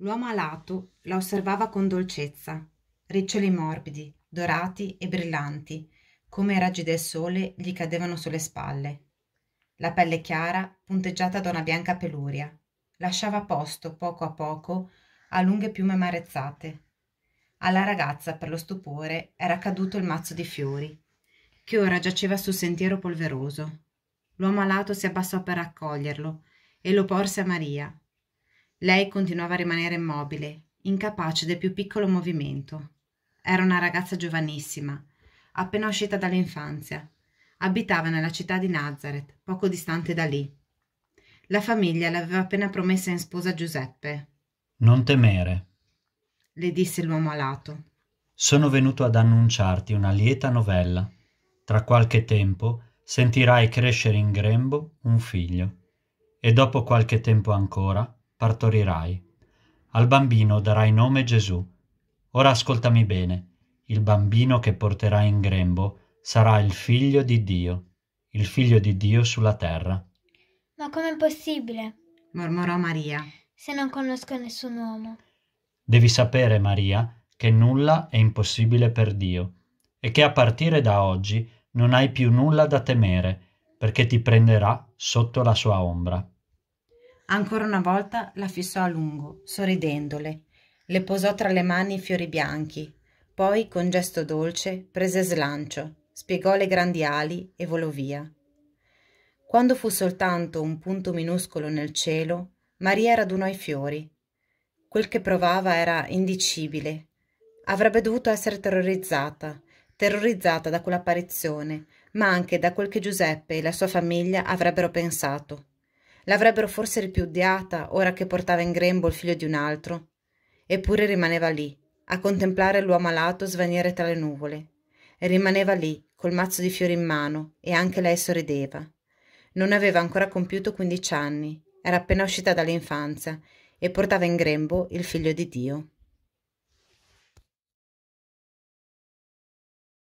l'uomo alato la osservava con dolcezza riccioli morbidi dorati e brillanti come i raggi del sole gli cadevano sulle spalle la pelle chiara punteggiata da una bianca peluria lasciava posto poco a poco a lunghe piume marezzate alla ragazza per lo stupore era caduto il mazzo di fiori che ora giaceva sul sentiero polveroso l'uomo alato si abbassò per raccoglierlo e lo porse a maria lei continuava a rimanere immobile incapace del più piccolo movimento era una ragazza giovanissima appena uscita dall'infanzia abitava nella città di Nazareth poco distante da lì la famiglia l'aveva appena promessa in sposa Giuseppe non temere le disse l'uomo alato sono venuto ad annunciarti una lieta novella tra qualche tempo sentirai crescere in grembo un figlio e dopo qualche tempo ancora partorirai. Al bambino darai nome Gesù. Ora ascoltami bene, il bambino che porterai in grembo sarà il figlio di Dio, il figlio di Dio sulla terra. Ma com'è possibile? mormorò Maria. Se non conosco nessun uomo. Devi sapere, Maria, che nulla è impossibile per Dio e che a partire da oggi non hai più nulla da temere, perché ti prenderà sotto la sua ombra. Ancora una volta la fissò a lungo, sorridendole. Le posò tra le mani i fiori bianchi. Poi, con gesto dolce, prese slancio, spiegò le grandi ali e volò via. Quando fu soltanto un punto minuscolo nel cielo, Maria radunò i fiori. Quel che provava era indicibile. Avrebbe dovuto essere terrorizzata, terrorizzata da quell'apparizione, ma anche da quel che Giuseppe e la sua famiglia avrebbero pensato. L'avrebbero forse ripudiata ora che portava in grembo il figlio di un altro. Eppure rimaneva lì, a contemplare l'uomo alato svanire tra le nuvole. E rimaneva lì, col mazzo di fiori in mano, e anche lei sorrideva. Non aveva ancora compiuto quindici anni, era appena uscita dall'infanzia e portava in grembo il figlio di Dio.